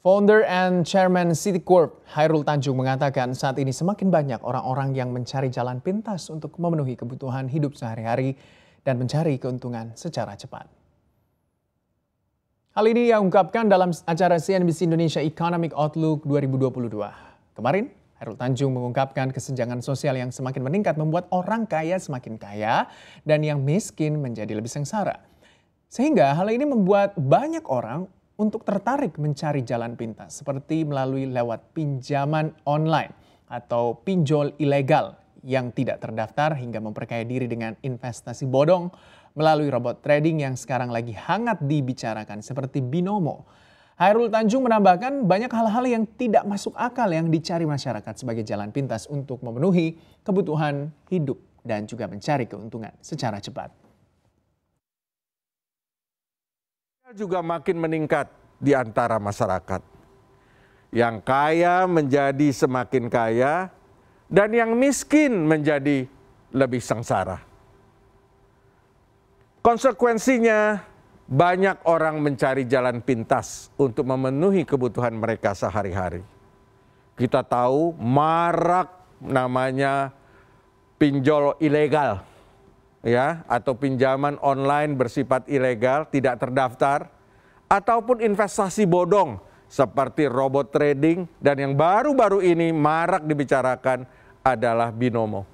Founder and Chairman Citicorp, Hairul Tanjung mengatakan saat ini semakin banyak orang-orang yang mencari jalan pintas untuk memenuhi kebutuhan hidup sehari-hari dan mencari keuntungan secara cepat. Hal ini diungkapkan dalam acara CNBC Indonesia Economic Outlook 2022. Kemarin, Hairul Tanjung mengungkapkan kesenjangan sosial yang semakin meningkat membuat orang kaya semakin kaya dan yang miskin menjadi lebih sengsara. Sehingga hal ini membuat banyak orang untuk tertarik mencari jalan pintas seperti melalui lewat pinjaman online atau pinjol ilegal yang tidak terdaftar hingga memperkaya diri dengan investasi bodong melalui robot trading yang sekarang lagi hangat dibicarakan seperti Binomo. Hairul Tanjung menambahkan banyak hal-hal yang tidak masuk akal yang dicari masyarakat sebagai jalan pintas untuk memenuhi kebutuhan hidup dan juga mencari keuntungan secara cepat. juga makin meningkat di antara masyarakat. Yang kaya menjadi semakin kaya dan yang miskin menjadi lebih sengsara. Konsekuensinya banyak orang mencari jalan pintas untuk memenuhi kebutuhan mereka sehari-hari. Kita tahu marak namanya pinjol ilegal ya atau pinjaman online bersifat ilegal tidak terdaftar ataupun investasi bodong seperti robot trading dan yang baru-baru ini marak dibicarakan adalah binomo.